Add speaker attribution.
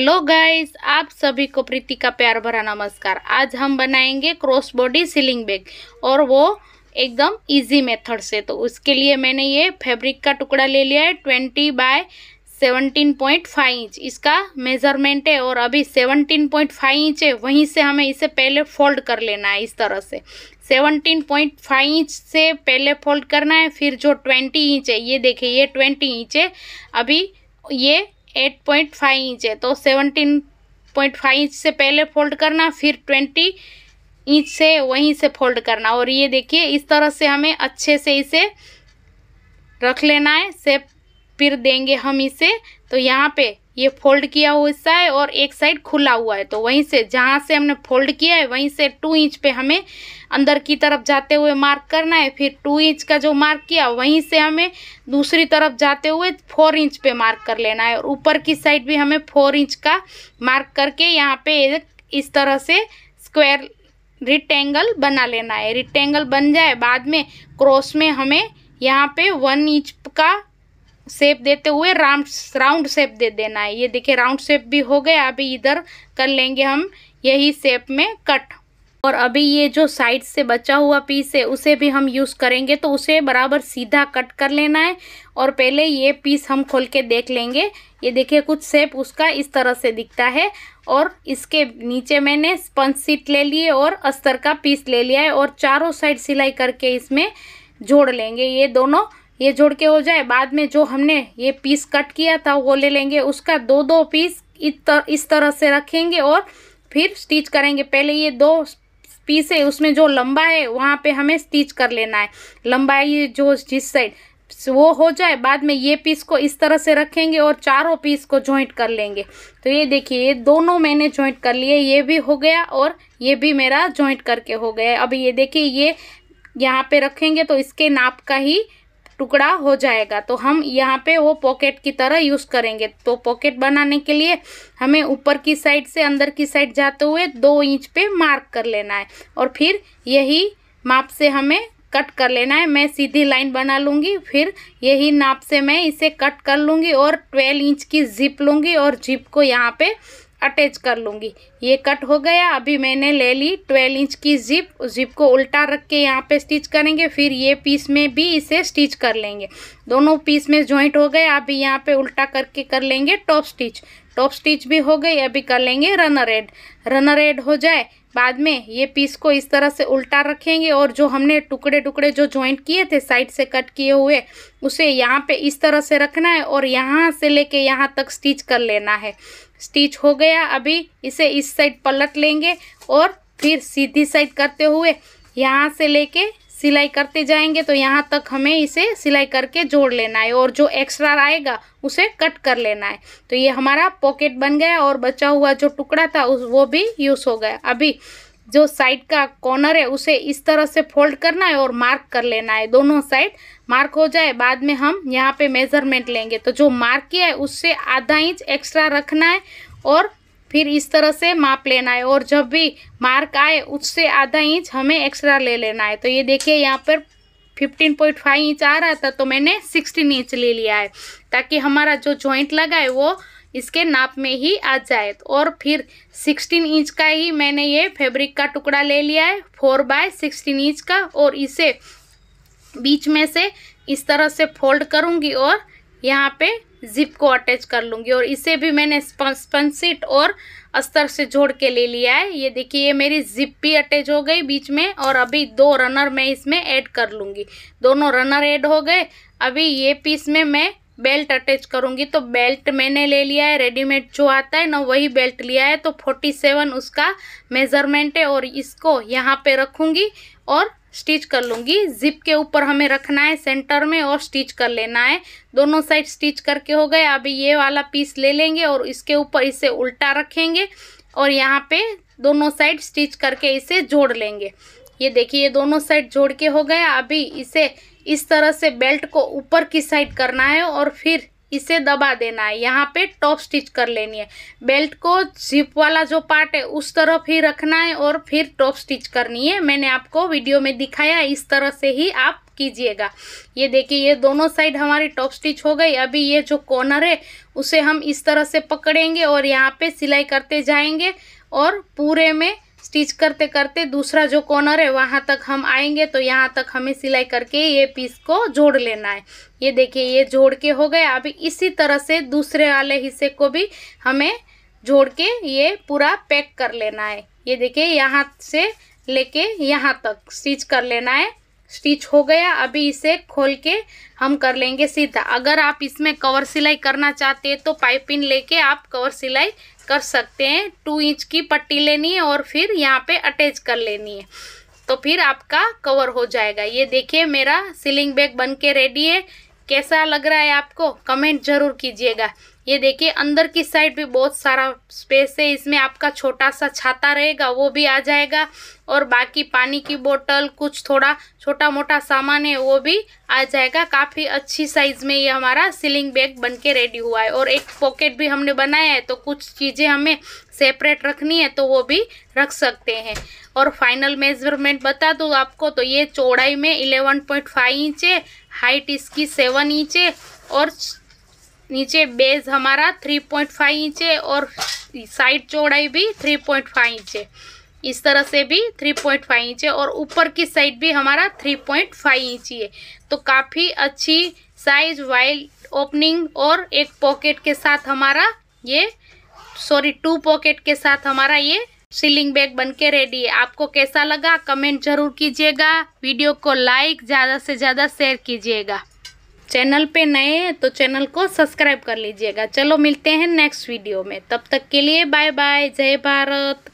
Speaker 1: hello guys आप सभी को प्रीति का प्यार भरा नमस्कार आज हम बनाएंगे क्रॉस बॉडी सीलिंग बैग और वो एकदम इजी मेथड से तो उसके लिए मैंने ये फैब्रिक का टुकड़ा ले लिया है twenty by seventeen point five inch इसका मेजरमेंट है और अभी सेवनटीन पॉइंट फाइव इंच है वहीं से हमें इसे पहले फोल्ड कर लेना है इस तरह से सेवनटीन पॉइंट फाइव इंच से पहले फोल्ड करना है फिर जो ट्वेंटी इंच है ये देखिए ये ट्वेंटी इंच है अभी ये एट पॉइंट फाइव इंच है तो सेवनटीन पॉइंट फाइव इंच से पहले फोल्ड करना फिर ट्वेंटी इंच से वहीं से फोल्ड करना और ये देखिए इस तरह से हमें अच्छे से इसे रख लेना है सेप फिर देंगे हम इसे तो यहाँ पे ये फोल्ड किया हुआ हिस्सा है और एक साइड खुला हुआ है तो वहीं से जहाँ से हमने फोल्ड किया है वहीं से टू इंच पे हमें अंदर की तरफ जाते हुए मार्क करना है फिर टू इंच का जो मार्क किया वहीं से हमें दूसरी तरफ जाते हुए फोर इंच पे मार्क कर लेना है और ऊपर की साइड भी हमें फोर इंच का मार्क करके यहाँ पे इस तरह से स्क्वायर रिटेंगल बना लेना है रिटेंगल बन जाए बाद में क्रॉस में हमें यहाँ पे वन इंच का शेप देते हुए राउंड राउंड शेप दे देना है ये देखिए राउंड शेप भी हो गया अभी इधर कर लेंगे हम यही शेप में कट और अभी ये जो साइड से बचा हुआ पीस है उसे भी हम यूज़ करेंगे तो उसे बराबर सीधा कट कर लेना है और पहले ये पीस हम खोल के देख लेंगे ये देखिए कुछ शेप उसका इस तरह से दिखता है और इसके नीचे मैंने स्पंज सीट ले लिए और अस्तर का पीस ले लिया है और चारों साइड सिलाई करके इसमें जोड़ लेंगे ये दोनों ये जोड़ के हो जाए बाद में जो हमने ये पीस कट किया था वो ले लेंगे उसका दो दो पीस इस तरह से रखेंगे और फिर स्टिच करेंगे पहले ये दो पीस है उसमें जो लंबा है वहाँ पे हमें स्टिच कर लेना है लंबाई जो जिस साइड वो हो जाए बाद में ये पीस को इस तरह से रखेंगे और चारों पीस को जॉइंट कर लेंगे तो ये देखिए ये दोनों मैंने जॉइंट कर लिए ये भी हो गया और ये भी मेरा जॉइंट करके हो गया अब ये देखिए ये यहाँ पे रखेंगे तो इसके नाप का ही टुकड़ा हो जाएगा तो हम यहाँ पे वो पॉकेट की तरह यूज़ करेंगे तो पॉकेट बनाने के लिए हमें ऊपर की साइड से अंदर की साइड जाते हुए दो इंच पे मार्क कर लेना है और फिर यही माप से हमें कट कर लेना है मैं सीधी लाइन बना लूँगी फिर यही नाप से मैं इसे कट कर लूँगी और ट्वेल्व इंच की जिप लूँगी और जिप को यहाँ पे अटैच कर लूँगी ये कट हो गया अभी मैंने ले ली ट्वेल्व इंच की जिप जिप को उल्टा रख के यहाँ पे स्टिच करेंगे फिर ये पीस में भी इसे स्टिच कर लेंगे दोनों पीस में ज्वाइंट हो गया अभी यहाँ पे उल्टा करके कर लेंगे टॉप स्टिच टॉप स्टिच भी हो गई अभी कर लेंगे रनर एड रनर एड हो जाए बाद में ये पीस को इस तरह से उल्टा रखेंगे और जो हमने टुकड़े टुकड़े जो जॉइंट किए थे साइड से कट किए हुए उसे यहाँ पे इस तरह से रखना है और यहाँ से लेके यहाँ तक स्टिच कर लेना है स्टिच हो गया अभी इसे इस साइड पलट लेंगे और फिर सीधी साइड करते हुए यहाँ से लेके सिलाई करते जाएंगे तो यहाँ तक हमें इसे सिलाई करके जोड़ लेना है और जो एक्स्ट्रा आएगा उसे कट कर लेना है तो ये हमारा पॉकेट बन गया और बचा हुआ जो टुकड़ा था उस वो भी यूज़ हो गया अभी जो साइड का कॉर्नर है उसे इस तरह से फोल्ड करना है और मार्क कर लेना है दोनों साइड मार्क हो जाए बाद में हम यहाँ पे मेजरमेंट लेंगे तो जो मार्क किया है उससे आधा इंच एक्स्ट्रा रखना है और फिर इस तरह से माप लेना है और जब भी मार्क आए उससे आधा इंच हमें एक्स्ट्रा ले लेना है तो ये देखिए यहाँ पर फिफ्टीन पॉइंट फाइव इंच आ रहा था तो मैंने सिक्सटीन इंच ले लिया है ताकि हमारा जो जॉइंट लगा है वो इसके नाप में ही आ जाए और फिर सिक्सटीन इंच का ही मैंने ये फैब्रिक का टुकड़ा ले लिया है फोर बाय सिक्सटीन इंच का और इसे बीच में से इस तरह से फोल्ड करूँगी और यहाँ पे जिप को अटैच कर लूँगी और इसे भी मैंने स्पंसिट और अस्तर से जोड़ के ले लिया है ये देखिए ये मेरी जिप भी अटैच हो गई बीच में और अभी दो रनर मैं इसमें ऐड कर लूँगी दोनों रनर ऐड हो गए अभी ये पीस में मैं बेल्ट अटैच करूँगी तो बेल्ट मैंने ले लिया है रेडीमेड जो आता है ना वही बेल्ट लिया है तो फोर्टी सेवन उसका मेज़रमेंट है और इसको यहाँ पे रखूँगी और स्टिच कर लूँगी जिप के ऊपर हमें रखना है सेंटर में और स्टिच कर लेना है दोनों साइड स्टिच करके हो गए अभी ये वाला पीस ले लेंगे और इसके ऊपर इसे उल्टा रखेंगे और यहाँ पे दोनों साइड स्टिच करके इसे जोड़ लेंगे ये देखिए ये दोनों साइड जोड़ के हो गया अभी इसे इस तरह से बेल्ट को ऊपर की साइड करना है और फिर इसे दबा देना है यहाँ पे टॉप स्टिच कर लेनी है बेल्ट को जिप वाला जो पार्ट है उस तरफ ही रखना है और फिर टॉप स्टिच करनी है मैंने आपको वीडियो में दिखाया इस तरह से ही आप कीजिएगा ये देखिए ये दोनों साइड हमारी टॉप स्टिच हो गई अभी ये जो कॉर्नर है उसे हम इस तरह से पकड़ेंगे और यहाँ पे सिलाई करते जाएंगे और पूरे में स्टिच करते करते दूसरा जो कॉर्नर है वहाँ तक हम आएंगे तो यहाँ तक हमें सिलाई करके ये पीस को जोड़ लेना है ये देखिए ये जोड़ के हो गया अभी इसी तरह से दूसरे वाले हिस्से को भी हमें जोड़ के ये पूरा पैक कर लेना है ये देखिए यहाँ से लेके यहाँ तक स्टिच कर लेना है स्टिच हो गया अभी इसे खोल के हम कर लेंगे सीधा अगर आप इसमें कवर सिलाई करना चाहते हैं तो पाइपिंग लेके आप कवर सिलाई कर सकते हैं टू इंच की पट्टी लेनी है और फिर यहाँ पे अटैच कर लेनी है तो फिर आपका कवर हो जाएगा ये देखिए मेरा सीलिंग बैग बन के रेडी है कैसा लग रहा है आपको कमेंट ज़रूर कीजिएगा ये देखिए अंदर की साइड भी बहुत सारा स्पेस है इसमें आपका छोटा सा छाता रहेगा वो भी आ जाएगा और बाकी पानी की बोतल कुछ थोड़ा छोटा मोटा सामान है वो भी आ जाएगा काफ़ी अच्छी साइज़ में ये हमारा सीलिंग बैग बन के रेडी हुआ है और एक पॉकेट भी हमने बनाया है तो कुछ चीज़ें हमें सेपरेट रखनी है तो वो भी रख सकते हैं और फाइनल मेजरमेंट बता दूँ आपको तो ये चौड़ाई में इलेवन इंच है हाइट इसकी सेवन इंच है और नीचे बेस हमारा 3.5 इंच है और साइड चौड़ाई भी 3.5 इंच है इस तरह से भी 3.5 इंच है और ऊपर की साइड भी हमारा 3.5 इंच ही है तो काफ़ी अच्छी साइज वाइल्ड ओपनिंग और एक पॉकेट के साथ हमारा ये सॉरी टू पॉकेट के साथ हमारा ये सीलिंग बैग बनके रेडी है आपको कैसा लगा कमेंट जरूर कीजिएगा वीडियो को लाइक ज़्यादा से ज़्यादा शेयर कीजिएगा चैनल पे नए हैं तो चैनल को सब्सक्राइब कर लीजिएगा चलो मिलते हैं नेक्स्ट वीडियो में तब तक के लिए बाय बाय जय भारत